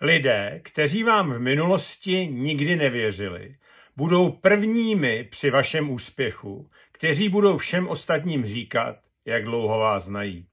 Lidé, kteří vám v minulosti nikdy nevěřili, budou prvními při vašem úspěchu, kteří budou všem ostatním říkat, jak dlouho vás znají.